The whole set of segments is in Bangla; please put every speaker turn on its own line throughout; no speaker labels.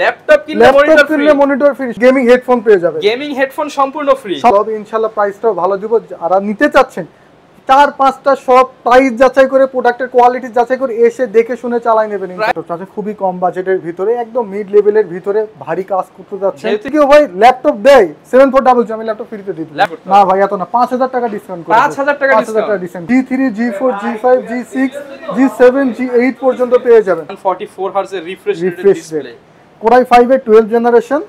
ল্যাপটপ কিনলে
মনিটর গেমিং হেডফোন পেয়ে যাবে
গেমিং হেডফোন সম্পূর্ণ ফ্রি
ইনশাল্লাহ প্রাইস টাও ভালো দিব যারা নিতে চাচ্ছেন চার পাঁচটা সব প্রাইস যাচাই করে প্রোডাক্টের কোয়ালিটি যাচাই করে এসে দেখে শুনে চালাই নেবেন আচ্ছা, খুবই কম বাজেটের ভিতরে একদম মিড লেভেলের ভিতরে ভারী কাজ করতে যাচ্ছে কেউ ভাই ল্যাপটপ দেয় সেভেন ফোর ডাবল আমি ল্যাপটপ ফ্রিতে দিই না ভাই এত না পাঁচ হাজার টাকা ডিসকাউন্ট পাঁচ হাজার টাকা পাঁচ হাজার টাকা discount G three G four G five G six G seven G eight পর্যন্ত পেয়ে যাবেন forty four hertz refresh refresh Core i এর টুয়েলভ জেনারেশন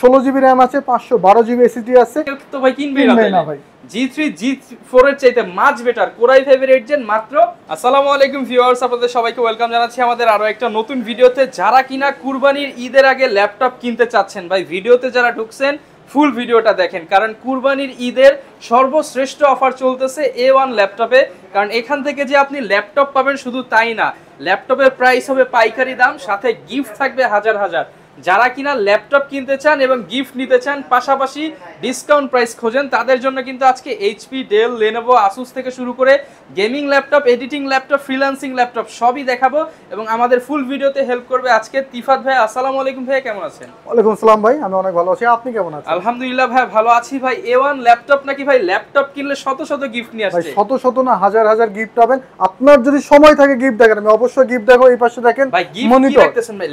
ষোলো জিবি র্যাম আছে পাঁচশো বারো জিবি এসিডি
আছে তো ভাই কিনবে না ভাই জি থ্রি জি ফোর এর চাইতে মাছ বেটার কোরাই ফাইভের এইট জেন মাত্র আসসালামু আলাইকুম ভিউয়ার্স আপনাদের সবাইকে ওয়েলকাম জানাচ্ছি আমাদের আরও একটা নতুন ভিডিওতে যারা কিনা কুরবানির ঈদের আগে ল্যাপটপ কিনতে চাচ্ছেন ভাই ভিডিওতে যারা ঢুকছেন ফুল ভিডিওটা দেখেন কারণ কুরবানির ঈদের সর্বশ্রেষ্ঠ অফার চলতেছে এ ওয়ান ল্যাপটপে কারণ এখান থেকে যে আপনি ল্যাপটপ পাবেন শুধু তাই না ল্যাপটপের প্রাইস হবে পাইকারি দাম সাথে গিফট থাকবে হাজার হাজার যারা কিনা ল্যাপটপ কিনতে চান এবং গিফট নিতে চান পাশাপাশি ডিসকাউন্ট প্রাইস খোঁজেন তাদের জন্য কিন্তু আজকে এইচপি ডেল লেনোভো আসুস থেকে শুরু করে gaming laptop editing laptop freelancing laptop সবই দেখাবো এবং আমাদের ফুল ভিডিওতে হেল্প করবে আজকে তিফাত ভাই আসসালামু আলাইকুম ভাই কেমন আছেন
ওয়ালাইকুম আসসালাম ভাই আমি অনেক ভালো আছি আপনি কেমন আছেন
আলহামদুলিল্লাহ ভাই ভালো আছি ভাই এ ওয়ান ল্যাপটপ নাকি ভাই ল্যাপটপ কিনলে শত শত গিফট নিয়ে আসছে শত
শত না হাজার হাজার গিফট পাবেন আপনার যদি সময় থাকে গিফট দেখেন আমি অবশ্যই গিফট দেখো এই পাশে দেখেন মনিটর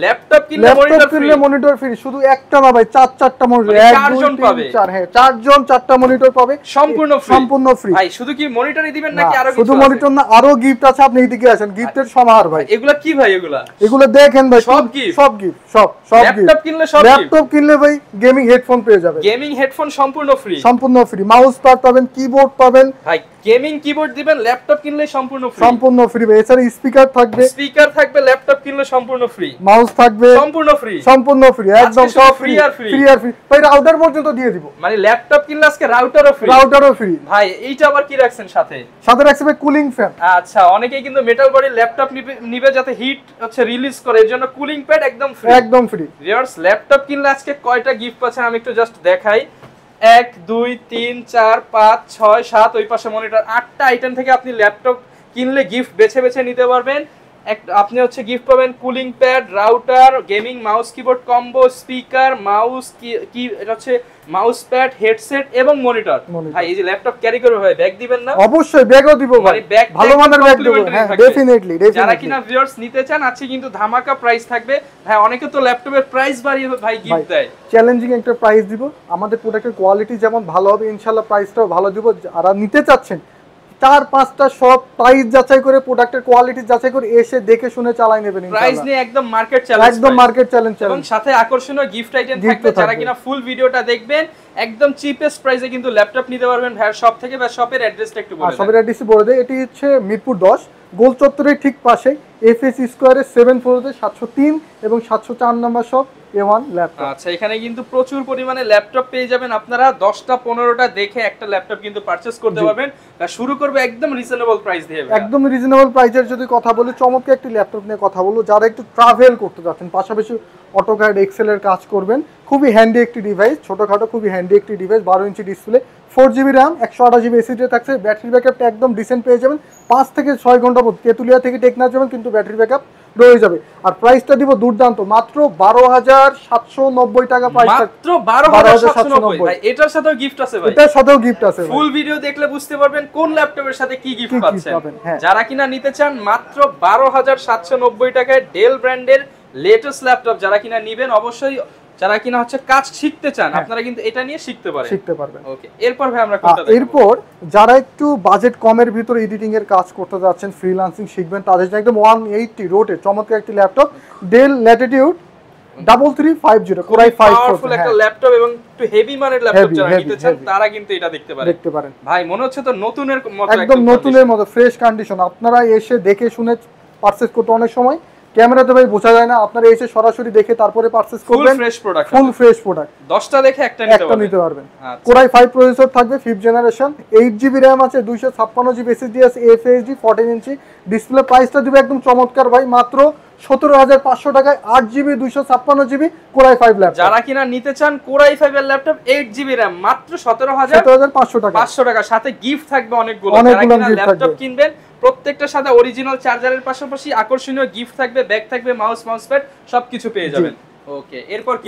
ল্যাপটপ কিনলে মনিটর তিনটা
মনিটর ফ্রি শুধু একটা না ভাই চার চারটা মনিটর মানে চারজন পাবে চার হ্যাঁ চারজন চারটা মনিটর পাবে সম্পূর্ণ সম্পূর্ণ ফ্রি ভাই
শুধু কি মনিটরই দিবেন নাকি আরো শুধু
মনিটর না আরো গিফট আছে আপনি এদিকে আসেন গিফটের সমাহার ভাই এগুলা কি ভাই এগুলা এগুলো দেখেন ভাই সব গিফট সব গিফট সব সব গিফট ল্যাপটপ কিনলে সব ল্যাপটপ কিনলে ভাই গেমিং হেডফোন পেয়ে যাবেন
গেমিং হেডফোন সম্পূর্ণ ফ্রি
সম্পূর্ণ ফ্রি মাউস প্যাড পাবেন কিবোর্ড পাবেন
ভাই গেমিং কিবোর্ড দিবেন ল্যাপটপ কিনলে সম্পূর্ণ ফ্রি
সম্পূর্ণ ফ্রি ভাই এছাড়া স্পিকার থাকবে
স্পিকার থাকবে ল্যাপটপ কিনলে সম্পূর্ণ ফ্রি মাউস থাকবে সম্পূর্ণ ফ্রি সম্পূর্ণ ফ্রি একদম সব ফ্রি আর ফ্রি ফ্রি আর
ফ্রি ভাই রাউটার পর্যন্ত দিয়ে দিব
মানে ল্যাপটপ কিনলে আজকে রাউটারও ফ্রি রাউটারও ফ্রি ভাই এইটা আবার কি রাখছেন সাথে সাথে
রাখছে ভাই কুলিং ফ্যান
আচ্ছা অনেকেই কিন্তু মেটাল বডি ল্যাপটপ নিবে যাতে হিট হচ্ছে রিলিজ করে এর জন্য কুলিং প্যাড একদম ফ্রি একদম ফ্রি রিয়ার্স ল্যাপটপ কিনলে আজকে কয়টা গিফট পাচ্ছেন আমি একটু জাস্ট দেখাই এক দুই তিন চার পাঁচ ছয় সাত ওই পাশে মনিটর আটটা আইটেম থেকে আপনি ল্যাপটপ কিনলে গিফট বেছে বেছে নিতে পারবেন আপনি হচ্ছে গিফট পাবেন cooling pad router gaming mouse keyboard combo speaker mouse কি হচ্ছে মাউস প্যাড হেডসেট এবং মনিটর ভাই এই যে ল্যাপটপ ক্যারি করে হয় ব্যাগ দিবেন না অবশ্যই ব্যাগও দিব ভাই ব্যাগ মানে ভালো মানের ব্যাগ দিব হ্যাঁ ডেফিনেটলি যারা কিনা ভিউয়ার্স নিতে চান আছে কিন্তু ধামাকা প্রাইস থাকবে ভাই হ্যাঁ, অনেকে তো ল্যাপটপের প্রাইস বাড়িয়ে ভাই গিফট দেয়
চ্যালেঞ্জিং একটা প্রাইস দিব আমাদের প্রোডাক্টের কোয়ালিটি যেমন ভালো হবে ইনশাআল্লাহ প্রাইসটাও ভালো দিব যারা নিতে চাচ্ছেন চার পাঁচটা সব প্রাইস যাচাই করে প্রোডাক্টের কোয়ালিটি যাচাই করে এসে দেখে শুনে চালাই নেবেন প্রাইস
নিয়ে একদম মার্কেট চ্যালেঞ্জ একদম মার্কেট চ্যালেঞ্জ এবং সাথে আকর্ষণীয় গিফট আইটেম থাকবে যারা কিনা ফুল ভিডিওটা দেখবেন একদম চিপেস্ট প্রাইসে কিন্তু ল্যাপটপ নিতে পারবেন ভাই হ্যাঁ, সব থেকে বা শপের অ্যাড্রেসটা একটু বলে শপের হ্যাঁ,
অ্যাড্রেসই বলে দেয় এটি হচ্ছে মিরপুর দশ গোল চত্বরের ঠিক পাশে এফএস এস স্কোয়ারের সেভেন ফোরতে সাতশো তিন এবং সাতশো চার নম্বর শপ এ ওয়ান ল্যাপটপ
আচ্ছা এখানে কিন্তু প্রচুর পরিমাণে ল্যাপটপ পেয়ে যাবেন আপনারা দশটা পনেরোটা দেখে একটা ল্যাপটপ কিন্তু পারচেস করতে পারবেন শুরু করবে একদম রিজনেবল প্রাইস দিয়ে
একদম রিজনেবল প্রাইসের যদি কথা বলি চমৎকার একটা ল্যাপটপ নিয়ে কথা বলবো যারা একটু ট্রাভেল করতে যাচ্ছেন পাশাপাশি অটোক্যাড এক্সেলের কাজ করবেন খুবই হ্যান্ডি একটি ডিভাইস ছোটোখাটো খুবই হ্যান্ডি একটি ডিভাইস বারো inch display four GB RAM একশো আঠাশ জিবি এসিডে থাকছে ব্যাটারি ব্যাকআপটা একদম ডিসেন্ট পেয়ে যাবেন পাঁচ থেকে ছয় ঘন্টা পর তেঁতুলিয়া থেকে টেকনা যাবেন কিন্তু ব্যাটারি ব্যাকআপ রয়ে যাবে আর প্রাইসটা দিব দুর্দান্ত মাত্র বারো হাজার সাতশো নব্বই টাকা প্রাইস মাত্র
বারো হাজার সাতশো নব্বই এটার সাথেও গিফট আছে এটার
সাথেও গিফট আছে ফুল
ভিডিও দেখলে বুঝতে পারবেন কোন ল্যাপটপের সাথে কি গিফট পাচ্ছেন হ্যাঁ। যারা কিনা নিতে চান মাত্র বারো হাজার সাতশো নব্বই টাকায় ডেল ব্র্যান্ডের লেটেস্ট ল্যাপটপ যারা কিনা নিবেন অবশ্যই যারা কিনা হচ্ছে কাজ শিখতে চান হ্যাঁ। আপনারা কিন্তু এটা নিয়ে শিখতে পারেন শিখতে পারবেন ওকে এরপর ভাই আমরা কোনটা
এরপর যারা একটু বাজেট কমের ভিতরে এডিটিং এর কাজ করতে যাচ্ছেন ফ্রিল্যান্সিং শিখবেন তাদের জন্য একদম 180 রোটে চমৎকার একটি laptop Dell Latitude double three five zero Core i five powerful একটা
ল্যাপটপ এবং একটু হেভি মানের ল্যাপটপ যারা নিতে চান তারা কিন্তু এটা দেখতে পারেন দেখতে পারেন ভাই মনে হচ্ছে তো নতুনের মতো একদম নতুনের
মতো ফ্রেশ কন্ডিশন আপনারা এসে দেখে শুনে পারচেস করতে অনেক সময় ক্যামেরা তো ভাই বোঝা যায় না আপনারা এসে সরাসরি দেখে তারপরে পারচেজ করবেন full fresh product full fresh product
10টা দেখে একটা নিতে একটা নিতে পারবেন কোরাই 5
প্রসেসর থাকবে 5th জেনারেশন 8 জিবি RAM আছে 256 জিবি SSD আছে FSD 14 ইঞ্চি ডিসপ্লে প্রাইসটা দিবে একদম চমৎকার ভাই মাত্র সতেরো হাজার পাঁচশো টাকায় আট জিবি
দুইশো ছাপ্পান্ন জিবি কোরাই ফাইভ ল্যাপ যারা কিনা নিতে চান কোরাই ফাইভ এর ল্যাপটপ এইট জিবি র্যাম মাত্র সতেরো হাজার হাজার পাঁচশো টাকা পাঁচশো টাকা সাথে গিফট থাকবে অনেকগুলো অনেকগুলো ল্যাপটপ কিনবেন প্রত্যেকটা সাথে অরিজিনাল চার্জারের পাশাপাশি আকর্ষণীয় গিফট থাকবে ব্যাগ থাকবে মাউস মাউস প্যাড সবকিছু পেয়ে যাবেন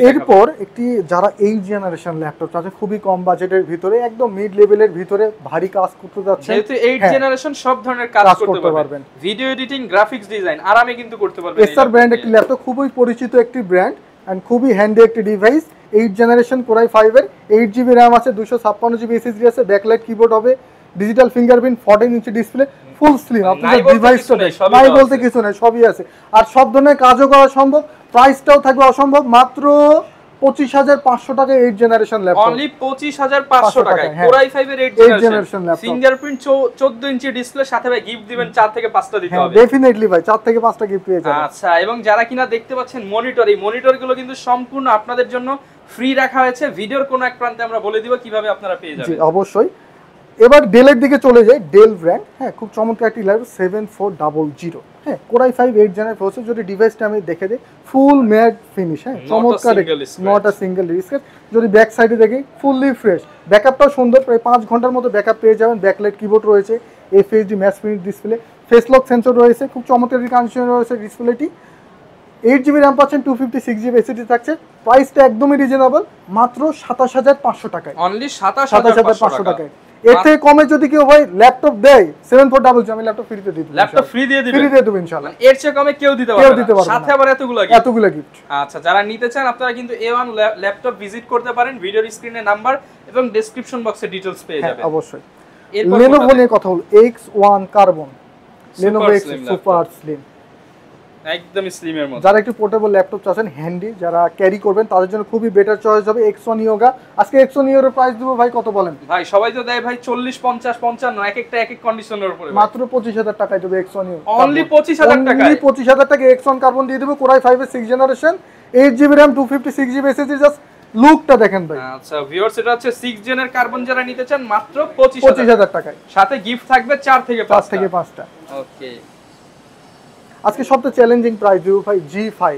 এরপর
একটি যারা এই জেনারেশন ল্যাপটপ খুবই কম বাজেটের ভিতরে একদম মিড লেভেলের ভিতরে ভারী কাজ করতে যাচ্ছে যেহেতু এই
জেনারেশন হ্যাঁ। সব ধরনের কাজ করতে পারবেন ভিডিও এডিটিং গ্রাফিক্স ডিজাইন আরামে কিন্তু করতে পারবেন ব্র্যান্ড
একটি ল্যাপটপ খুবই পরিচিত একটি ব্র্যান্ড এন্ড খুবই হ্যান্ডি একটি ডিভাইস এইট জেনারেশন কোরাই ফাইভের এইট জিবি র্যাম আছে দুশো ছাপ্পান্ন জিবি এসএসডি আছে ব্যাকলাইট কিবোর্ড হবে digital fingerprint fourteen inch display full slim আপনাদের ডিভাইসটা নাই বলতে কিছু নেই সবই আছে আর সব ধরনের কাজও করা সম্ভব প্রাইসটাও থাকবে অসম্ভব মাত্র পঁচিশ হাজার পাঁচশো টাকা এইট জেনারেশন ল্যাপটপ অনলি
পঁচিশ হাজার পাঁচশো Core i eight generation laptop fingerprint চোদ্দ ইঞ্চি ডিসপ্লে সাথে ভাই গিফট দিবেন চার থেকে পাঁচটা দিতে হ্যাঁ, হবে
ডেফিনেটলি ভাই চার থেকে পাঁচটা গিফট পেয়ে যাবেন আচ্ছা
এবং যারা কিনা দেখতে পাচ্ছেন মনিটর এই মনিটর গুলো কিন্তু সম্পূর্ণ আপনাদের জন্য ফ্রি রাখা হয়েছে ভিডিওর কোন এক প্রান্তে আমরা বলে দিব কিভাবে আপনারা পেয়ে যাবেন
অবশ্যই এবার ডেলের দিকে চলে যাই ডেল ব্র্যান্ড হ্যাঁ খুব চমৎকার একটি laptop seven four double zero হ্যাঁ Core i five eight general process যদি ডিভাইসটা আমি দেখে দিই ফুল ম্যাট ফিনিশ হ্যাঁ চমৎকার নট আ সিঙ্গেল ডিসকেট যদি ব্যাক সাইডে দেখি ফুললি ফ্রেশ ব্যাকআপটাও সুন্দর প্রায় পাঁচ ঘন্টার মতো ব্যাকআপ পেয়ে যাবেন ব্যাকলাইট কিবোর্ড রয়েছে FSD matte finish display face lock sensor রয়েছে খুব চমৎকার কানেকশন রয়েছে ডিসপ্লেটি এইট জিবি র্যাম পাচ্ছেন two fifty six GB SSD থাকছে প্রাইসটা একদমই রিজনেবল মাত্র সাতাশ হাজার পাঁচশো টাকায়
অনলি সাতাশ হাজার পাঁচশো টাকায় এর থেকে
কমে যদি কেউ ভাই ল্যাপটপ দেয় সেভেন ফোর ডাবল আমি ল্যাপটপ ফ্রিতে
দিই ল্যাপটপ ফ্রি দিয়ে দিবেন ফ্রি দিয়ে দেবেন ইনশাআল্লাহ মানে এর চেয়ে কমে কেউ দিতে পারবে কেউ দিতে পারবে সাথে আবার এতগুলো এতগুলো গিফট আচ্ছা যারা নিতে চান আপনারা কিন্তু এ A1 ল্যাপটপ ভিজিট করতে পারেন ভিডিওর স্ক্রিনে নাম্বার এবং ডেসক্রিপশন বক্সে ডিটেইলস পেয়ে হ্যাঁ, যাবেন অবশ্যই লেনোভো নিয়ে
কথা হল one carbon Lenovo X super
slim একদম স্লিমের মতো যারা
একটু পোর্টেবল ল্যাপটপ চাচ্ছেন হ্যান্ডি যারা ক্যারি করবেন তাদের জন্য খুবই বেটার চয়েস হবে এক্সন ইয়োগা আজকে এক্সন ইয়োর প্রাইস দেবো ভাই কত বলেন
ভাই সবাই তো দেয় ভাই 40 50 55 এক একটা এক এক কন্ডিশনের উপরে
মাত্র 25000 টাকায় দেবো এক্সন ইয়োগা অনলি 25000 টাকা অনলি 25000 টাকায় এক্সন কার্বন দিয়ে দেব কোরাই 5 এর 6 generation 8 GB RAM 256 GB SSD just লুকটা দেখেন ভাই
আচ্ছা ভিউয়ার্স এটা হচ্ছে 6 জেনের কার্বন যারা নিতে চান মাত্র 25000 টাকায় সাথে গিফট থাকবে 4 থেকে 5 থেকে 5টা ওকে
আজকে সবচেয়ে challenging price Jio five G five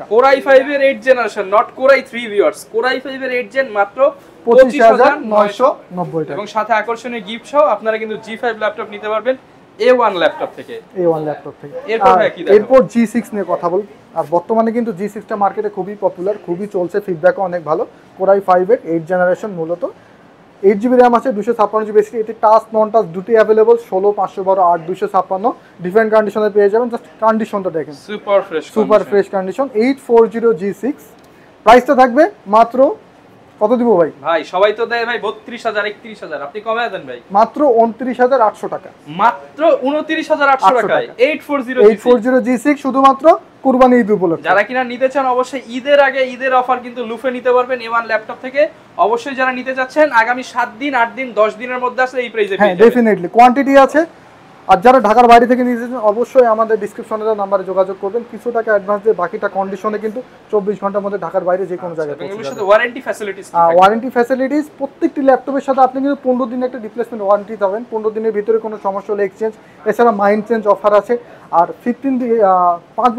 টাকা কোরাই
5 এর 8 generation not Core i 3 viewers Core i 5 এর 8 জেন মাত্র 25990 টাকা এবং সাথে আকর্ষণীয় গিফট সহ আপনারা কিন্তু G5 ল্যাপটপ নিতে পারবেন A1 ল্যাপটপ থেকে
A1 ল্যাপটপ থেকে এরপর কি এরপর G6 নিয়ে কথা বল আর বর্তমানে কিন্তু G6 টা মার্কেটে খুবই পপুলার খুবই চলছে ফিডব্যাকও অনেক ভালো কোরাই 5 এর 8 জেনারেশন মূলত এইট জিবি র্যাম আছে দুশো ছাপ্পান্ন জিবি এসডি এটি টাচ নন টাচ দুটি অ্যাভেলেবল ষোলো পাঁচশো বারো আট দুশো ছাপ্পান্ন ডিফারেন্ট কন্ডিশনে পেয়ে যাবেন জাস্ট কন্ডিশনটা দেখেন
super fresh super fresh
condition eight four zero G six প্রাইসটা থাকবে মাত্র কত দিব ভাই
ভাই সবাই তো দেয় ভাই বত্রিশ হাজার একত্রিশ হাজার আপনি কমে দেন ভাই
মাত্র উনত্রিশ হাজার আটশো টাকা
মাত্র উনত্রিশ হাজার আটশো টাকা eight four zero eight four zero
G six শুধুমাত্র কুরবানি ঈদ উপলক্ষে যারা
কিনা নিতে চান অবশ্যই ঈদের আগে ঈদের অফার কিন্তু লুফে নিতে পারবেন এমন ল্যাপটপ থেকে অবশ্যই যারা নিতে চাচ্ছেন আগামী সাত দিন আট দিন দশ দিনের মধ্যে আসলে এই প্রাইসে হ্যাঁ ডেফিনেটলি
কোয়ান্টিটি আছে আর যারা ঢাকার বাইরে থেকে নিয়ে যেতেন অবশ্যই আমাদের ডিসক্রিপশনের নাম্বারে যোগাযোগ করবেন কিছু টাকা অ্যাডভান্স দিয়ে বাকিটা কন্ডিশনে কিন্তু চব্বিশ ঘন্টার মধ্যে ঢাকার বাইরে যে কোনো জায়গায় ওয়ারেন্টি ফ্যাসিলিটিস প্রত্যেকটি ল্যাপটপের সাথে আপনি কিন্তু পনেরো দিনের একটা রিপ্লেসমেন্ট ওয়ারেন্টি পাবেন পনেরো দিনের ভিতরে কোনো সমস্যা হলে এক্সচেঞ্জ এছাড়া মাইন্ড চেঞ্জ অফার আছে আর 15 দিয়ে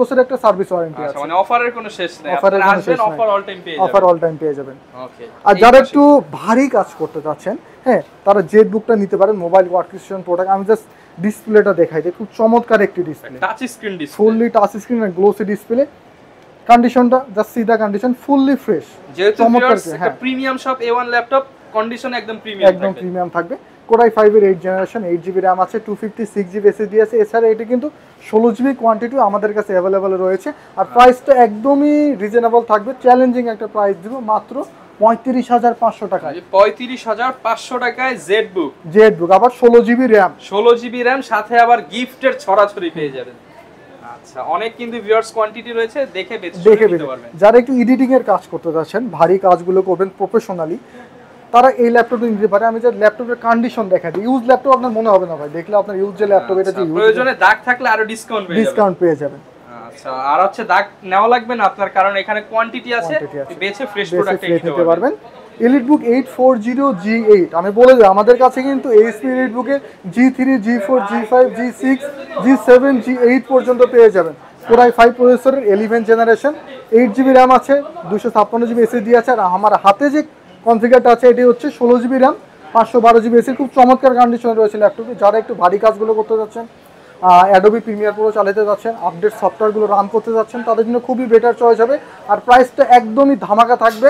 বছরের একটা সার্ভিস আচ্ছা, ওয়ারেন্টি আছে মানে
অফারের কোনো শেষ নেই অফারের অফার অল টাইম পেয়ে যাবেন অফার অল টাইম পেয়ে যাবেন আর যারা একটু
ভারী কাজ করতে যাচ্ছেন হ্যাঁ তারা জেড বুকটা নিতে পারেন মোবাইল ওয়ার্কস্টেশন প্রোডাক্ট আমি জাস্ট ডিসপ্লেটা দেখাই দিই খুব চমৎকার একটি display touch screen display fully touch screen আর গ্লোসি ডিসপ্লে কন্ডিশনটা জাস্ট সিধা কন্ডিশন ফুললি ফ্রেশ যেহেতু চমৎকার হ্যাঁ। একটা
premium shop A1 laptop condition একদম প্রিমিয়াম একদম
প্রিমিয়াম থাকবে কোরাই ফাইভের eight generation eight GB RAM আছে two fifty six GB SSD আছে এছাড়া এটি কিন্তু ষোলো জিবি কোয়ান্টিটিও আমাদের কাছে অ্যাভেলেবেল রয়েছে আর প্রাইসটা হ্যাঁ। একদমই রিজনেবল থাকবে চ্যালেঞ্জিং একটা প্রাইস দিব মাত্র পঁয়ত্রিশ হাজার পাঁচশো টাকায়
পঁয়ত্রিশ হাজার পাঁচশো টাকায় জেড বুক
জেড বুক আবার ষোলো জিবি র্যাম
ষোলো জিবি র্যাম সাথে আবার গিফটের ছড়াছড়ি পেয়ে যাবেন আচ্ছা অনেক কিন্তু কোয়ান্টিটি রয়েছে দেখে দেখে পারবেন
যারা একটু এডিটিং এর কাজ করতে যাচ্ছেন ভারী কাজগুলো করবেন প্রফেশনালি তারা এই ল্যাপটপটা নিতে পারে আমি যে ল্যাপটপের কন্ডিশন দেখা দিই ইউজ ল্যাপটপ আপনার মনে হবে না ভাই দেখলে আপনার ইউজ যে ল্যাপটপ এটা আচ্ছা, যে প্রয়োজনে
দাগ থাকলে আরো ডিসকাউন্ট পেয়ে ডিসকাউন্ট পেয়ে যাবেন আচ্ছা আর হচ্ছে দাগ নেওয়া লাগবে না আপনার কারণ এখানে কোয়ান্টিটি আছে বেছে ফ্রেশ প্রোডাক্ট নিতে পারবেন
EliteBook book eight four zero G eight আমি বলে দিই আমাদের কাছে কিন্তু এইচপি এলিট বুকে G three G four G five G six G seven G eight পর্যন্ত পেয়ে যাবেন পুরাই ফাইভ প্রসেসরের eleven generation eight GB RAM আছে দুশো ছাপ্পান্ন জিবি এসএসডি আছে আর আমার হাতে যে কনফিগারটা আছে এটি হচ্ছে ষোলো জিবি র্যাম পাঁচশো বারো জিবি এসি খুব চমৎকার কন্ডিশনে রয়েছে ল্যাপটপটি যারা একটু ভারী কাজগুলো করতে যাচ্ছেন অ্যাডোবি প্রিমিয়ার পুরো চালাতে যাচ্ছেন আপডেট সফটওয়্যারগুলো রান করতে যাচ্ছেন তাদের জন্য খুবই বেটার চয়েস হবে আর প্রাইসটা একদমই ধামাকা থাকবে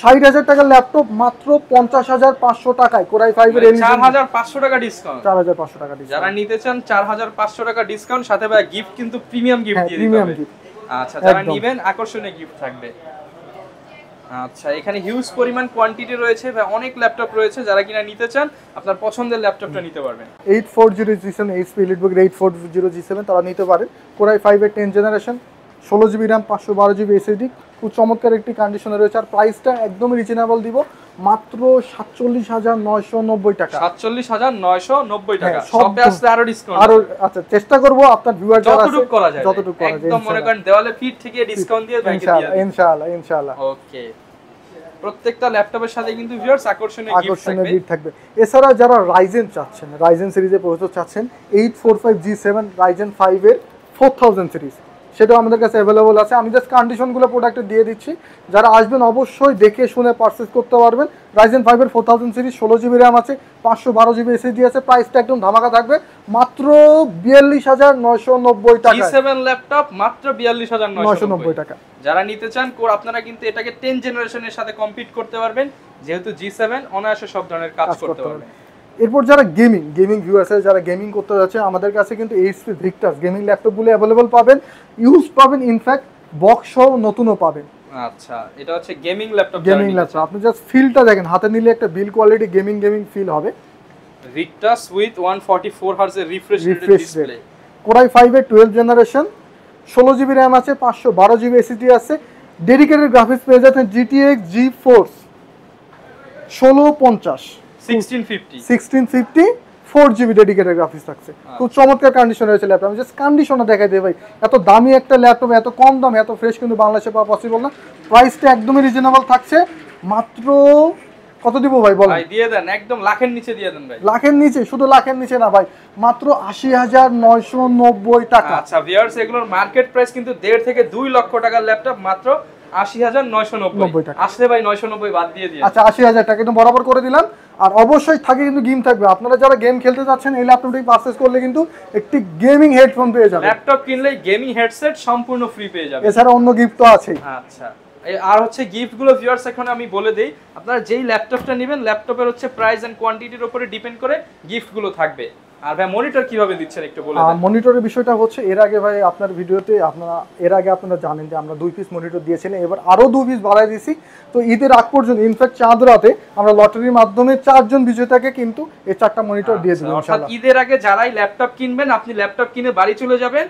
ষাট হাজার টাকার ল্যাপটপ মাত্র পঞ্চাশ হাজার পাঁচশো টাকায় কোরাই ফাইভের মানে চার হাজার
পাঁচশো টাকা ডিসকাউন্ট চার হাজার পাঁচশো টাকা যারা নিতে চান চার হাজার পাঁচশো টাকা ডিসকাউন্ট সাথে গিফট কিন্তু প্রিমিয়াম গিফট দিয়ে দিতে আচ্ছা যারা নেবেন আকর্ষণীয় গিফট থাকবে আচ্ছা এখানে হিউজ পরিমাণ কোয়ান্টিটি রয়েছে বা অনেক ল্যাপটপ রয়েছে যারা কিনা নিতে চান আপনার পছন্দের ল্যাপটপটা নিতে পারবেন
eight four zero G seven HP EliteBook eight four zero G তারা নিতে পারেন কোরাই এর টেন জেনারেশন ষোলো জিবি র্যাম পাঁচশো বারো জিবি এসএসডি খুব চমৎকার একটি কন্ডিশনে রয়েছে আর প্রাইসটা একদম রিজনেবল দিব মাত্র সাতচল্লিশ হাজার নয়শো নব্বই টাকা
সাতচল্লিশ হাজার নয়শো নব্বই হ্যাঁ, টাকা সবে আসলে আরো ডিসকাউন্ট আরো আচ্ছা
চেষ্টা করবো আপনার ভিউয়ার যতটুকু করা যায় যতটুকু করা যায় মনে
করেন দেওয়ালে ফিট থেকে ডিসকাউন্ট দিয়ে ব্যাংকে দিয়ে
ইনশাআল্লাহ ইনশাআল্লাহ
ওকে প্রত্যেকটা ল্যাপটপের সাথে কিন্তু ভিউয়ার্স আকর্ষণীয় আকর্ষণীয় থাকবে
গিফট থাকবে এছাড়া যারা রাইজেন চাচ্ছেন রাইজেন সিরিজে প্রসেসর চাচ্ছেন eight four five G 845G7 Ryzen five এর ফোর থাউজেন্ড সিরিজ সেটাও আমাদের কাছে অ্যাভেলেবল আছে আমি জাস্ট কন্ডিশনগুলো প্রোডাক্টে দিয়ে দিচ্ছি যারা আসবেন অবশ্যই দেখে শুনে পারচেস করতে পারবেন রাইজেন ফাইভের ফোর থাউজেন্ড সিরিজ ষোলো জিবি র্যাম আছে পাঁচশো বারো জিবি এসএসডি আছে প্রাইসটা একদম ধামাকা থাকবে মাত্র বিয়াল্লিশ হাজার নয়শো নব্বই টাকা
সেভেন ল্যাপটপ মাত্র বিয়াল্লিশ হাজার নয়শো নব্বই টাকা যারা নিতে চান কোর আপনারা কিন্তু এটাকে টেন জেনারেশনের সাথে কম্পিট করতে পারবেন যেহেতু জি সেভেন অনায়াসে সব ধরনের কাজ করতে পারবেন
এরপর যারা গেমিং গেমিং ভিউয়ার্স যারা গেমিং করতে যাচ্ছে আমাদের কাছে কিন্তু এইচপি ভিক্টাস গেমিং ল্যাপটপগুলো অ্যাভেলেবল পাবেন ইউজ পাবেন ইনফ্যাক্ট বক্স সহ নতুনও পাবেন
আচ্ছা এটা হচ্ছে গেমিং ল্যাপটপ গেমিং ল্যাপটপ
আপনি জাস্ট ফিলটা দেখেন হাতে নিলে একটা build quality gaming gaming feel হবে
রিকটাস উইথ 144 হার্জ এর রিফ্রেশ ডিসপ্লে
কোরাই 5 এর 12 জেনারেশন 16 জিবি র্যাম আছে 512 জিবি এসএসডি আছে ডেডিকেটেড গ্রাফিক্স পেয়ে যাচ্ছেন জিটিএক্স জি ফোর্স ষোলো পঞ্চাশ
1650
1650 ফোর জিবি থাকছে আচ্ছা। খুব চমৎকার কন্ডিশন রয়েছে ল্যাপটপ আমি জাস্ট কন্ডিশনটা দেখাই দেই ভাই এত দামি একটা ল্যাপটপ এত কম দাম এত ফ্রেশ কিন্তু বাংলাদেশে পাওয়া পসিবল না প্রাইসটা একদমই রিজনেবল থাকছে মাত্র কত দিব ভাই বলেন ভাই
দিয়ে দেন একদম লাখের নিচে দিয়ে দেন ভাই
লাখের নিচে শুধু লাখের নিচে না ভাই মাত্র 80990 টাকা আচ্ছা
ভিউয়ার্স এগুলোর মার্কেট প্রাইস কিন্তু 1.5 থেকে 2 লক্ষ টাকার ল্যাপটপ মাত্র আচ্ছা, আপনারা
হেডফোন পেয়ে যাবেন
ল্যাপটপ কিনলে গেমিং হেডসেট সম্পূর্ণ ফ্রি পেয়ে যাবেন এছাড়া অন্য গিফট আছে আচ্ছা আর হচ্ছে আমি বলে দিই আপনারা যেই ল্যাপটপটা নিবেন ল্যাপটপের হচ্ছে প্রাইস এন্ড কোয়ান্টিটির উপরে ডিপেন্ড করে গিফট গুলো থাকবে আর ভাই মনিটর কিভাবে দিচ্ছেন একটু বলে মনিটরের
বিষয়টা হচ্ছে এর আগে ভাই আপনার ভিডিওতে আপনারা এর আগে আপনারা জানেন যে আমরা দুই পিস মনিটর দিয়েছিলাম এবার আরো দুই পিস বাড়াই দিয়েছি তো ঈদের আগ পর্যন্ত ইনফ্যাক্ট চাঁদ রাতে আমরা লটারির মাধ্যমে চারজন বিজেতাকে কিন্তু এই চারটা মনিটর আচ্ছা, দিয়ে
ঈদের আগে যারাই ল্যাপটপ কিনবেন আপনি ল্যাপটপ কিনে বাড়ি চলে যাবেন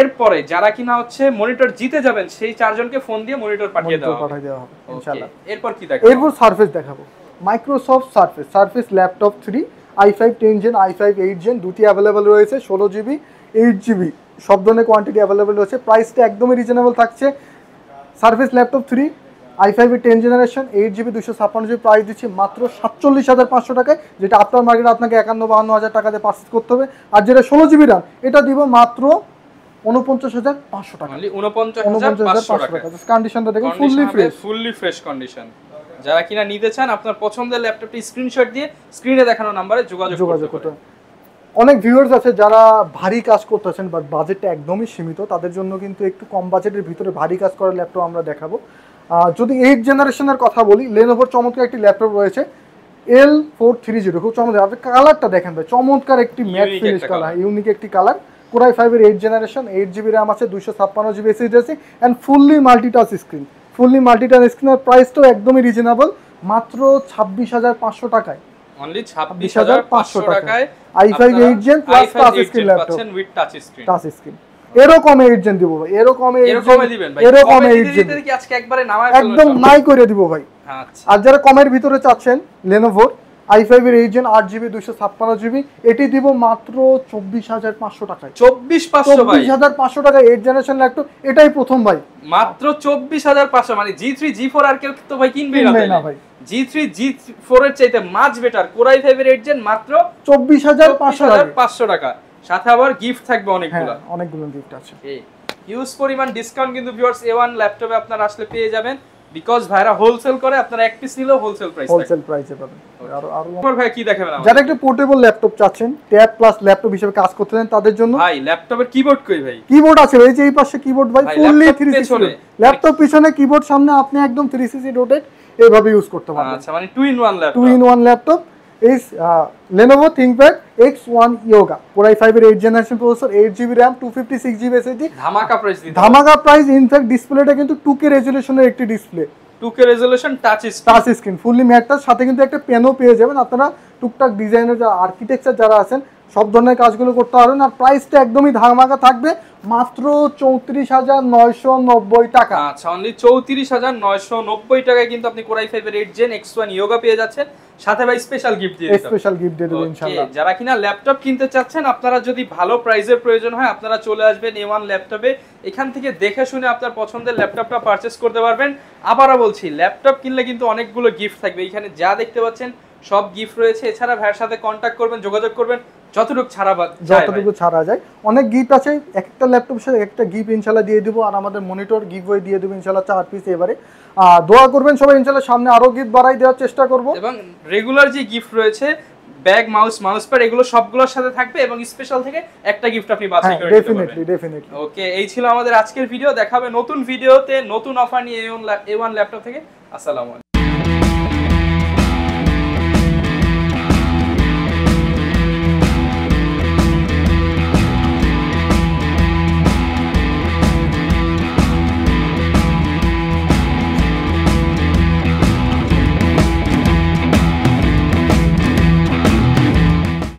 এরপরে যারা কিনা হচ্ছে মনিটর জিতে যাবেন সেই চারজনকে ফোন দিয়ে মনিটর পাঠিয়ে দেওয়া পাঠিয়ে দেওয়া হবে ইনশাআল্লাহ এরপর কি দেখাবো এরপর সার্ফেস
দেখাবো Microsoft Surface Surface laptop 3 i five ten gen i five eight gen দুটি অ্যাভেলেবেল রয়েছে ষোলো জিবি এইট জিবি সব ধরনের কোয়ান্টিটি অ্যাভেলেবেল রয়েছে প্রাইসটা একদমই রিজনেবল থাকছে service laptop three i five ten generation eight GB দুশো ছাপ্পান্ন জিবি প্রাইস দিচ্ছি মাত্র সাতচল্লিশ হাজার পাঁচশো টাকায় যেটা আপনার মার্কেটে আপনাকে একান্ন বাহান্ন হাজার টাকা দিয়ে পার্সেস করতে হবে আর যেটা ষোলো জিবি রাম এটা দিব মাত্র উনপঞ্চাশ হাজার পাঁচশো
টাকা ঊনপঞ্চাশ হাজার পাঁচশো টাকা
কন্ডিশনটা দেখুন fully fresh
fully fresh condition যারা কিনা নিতে চান আপনার পছন্দের ল্যাপটপটি স্ক্রিনশট দিয়ে স্ক্রিনে দেখানো নাম্বারে যোগাযোগ যোগাযোগ করতে
অনেক ভিউয়ার্স আছে যারা ভারী কাজ করতেছেন বাট বাজেটটা একদমই সীমিত তাদের জন্য কিন্তু একটু কম বাজেটের ভিতরে ভারী কাজ করার ল্যাপটপ আমরা দেখাবো যদি এইট জেনারেশনের কথা বলি লেনোভোর চমৎকার একটি ল্যাপটপ রয়েছে এল ফোর থ্রি জিরো খুব চমৎকার আপনি কালারটা দেখেন ভাই চমৎকার একটি ম্যাট ফিনিশ কালার ইউনিক একটি কালার কোরাই ফাইভের eight generation eight GB RAM আছে দুইশো ছাপ্পান্ন জিবি এসএসডি আছে and fully multitouch screen fully multitouch স্ক্রিনের প্রাইসটাও একদমই রিজনেবল মাত্র ছাব্বিশ হাজার পাঁচশো টাকায়
অনলি পাঁচশো টাকায় i five gen plus touch screen laptop with touch screen touch screen
দিব ভাই এরকম এরকম একদম নাই করে দিব ভাই আচ্ছা। আর যারা কমের ভিতরে চাচ্ছেন লেনোভোর আই ফাইভের এই জন্য আট জিবি দুইশো ছাপ্পান্ন জিবি এটি দিব মাত্র চব্বিশ হাজার পাঁচশো টাকায় চব্বিশ চব্বিশ হাজার পাঁচশো টাকা এইট জেনারেশন ল্যাপটপ এটাই প্রথম ভাই
মাত্র চব্বিশ হাজার পাঁচশো মানে জি থ্রি জি ফোর আর কেউ তো ভাই কিনবে না ভাই জি থ্রি জি ফোর এর চাইতে মাছ বেটার কোরাই ফাইভের এইট জেন মাত্র চব্বিশ হাজার পাঁচশো পাঁচশো টাকা সাথে আবার গিফট থাকবে অনেকগুলো হ্যাঁ, অনেকগুলো গিফট আছে হিউজ পরিমাণ ডিসকাউন্ট কিন্তু ভিউয়ার্স এ ওয়ান ল্যাপটপে আপনার আসলে পেয়ে যাবেন বিকজ ভাইরা হোলসেল করে আপনারা এক পিস নিলেও হোলসেল প্রাইস হোলসেল প্রাইসে পাবেন আর ভাই কি দেখাবেন যারা
পোর্টেবল ল্যাপটপ চাচ্ছেন ট্যাব প্লাস ল্যাপটপ হিসেবে কাজ করতে চান তাদের জন্য ভাই
ল্যাপটপের কিবোর্ড কই ভাই
কিবোর্ড আছে এই যে এই পাশে কিবোর্ড ভাই ফুললি 360 ল্যাপটপ পিছনে কিবোর্ড সামনে আপনি একদম 360 রোটেট এইভাবে ইউজ করতে পারবেন
আচ্ছা মানে two in one laptop two in
one laptop is uh, Lenovo ThinkPad X1 Yoga Core i5 এর 8th generation processor 8GB RAM 256GB SSD
ধামাকা প্রাইস দিতে
ধামাকা প্রাইস ইনফ্যাক্ট ডিসপ্লেটা কিন্তু 2K রেজোলিউশনের একটি display
2K resolution touch touch
screen fully matte সাথে কিন্তু একটা পেনও পেয়ে যাবেন আপনারা টুকটাক ডিজাইনের যা আর্কিটেকচার যারা আছেন সব ধরনের কাজগুলো করতে পারবেন আর প্রাইসটা একদমই ধামাকা থাকবে মাত্র চৌত্রিশ হাজার নয়শো নব্বই টাকা
আচ্ছা অনলি চৌত্রিশ হাজার নয়শো নব্বই টাকায় কিন্তু আপনি কোরাই ফাইভের eight gen X one Yoga পেয়ে যাচ্ছেন সাথে ভাই স্পেশাল গিফট দিয়ে স্পেশাল গিফট দিয়ে দেবেন যারা কিনা ল্যাপটপ কিনতে চাচ্ছেন আপনারা যদি ভালো প্রাইজের প্রয়োজন হয় আপনারা চলে আসবেন এ ওয়ান ল্যাপটপে এখান থেকে দেখে শুনে আপনার পছন্দের ল্যাপটপটা পারচেস করতে পারবেন আবারও বলছি ল্যাপটপ কিনলে কিন্তু অনেকগুলো গিফট থাকবে এখানে যা দেখতে পাচ্ছেন সব গিফট রয়েছে এছাড়া ভাইয়ের সাথে কন্ট্যাক্ট করবেন যোগাযোগ করবেন যতটুকু ছাড়া যতটুকু
ছাড়া যায় অনেক গিফট আছে একটা ল্যাপটপ সাথে একটা গিফট ইনশাল্লাহ দিয়ে দিব আর আমাদের মনিটর গিফট দিয়ে দেবো ইনশাল্লাহ চার পিস এবারে আর দোয়া করবেন সবাই ইনশাল্লাহ সামনে আরো গিফট বাড়াই দেওয়ার চেষ্টা করব এবং
রেগুলার যে গিফট রয়েছে ব্যাগ মাউস মাউস প্যাড এগুলো সবগুলোর সাথে থাকবে এবং স্পেশাল থেকে একটা গিফট আপনি বাছাই হ্যাঁ, করে ডেফিনেটলি ডেফিনেটলি ওকে এই ছিল আমাদের আজকের ভিডিও দেখাবে নতুন ভিডিওতে নতুন অফার নিয়ে এ ওয়ান ল্যাপটপ থেকে আসসালামু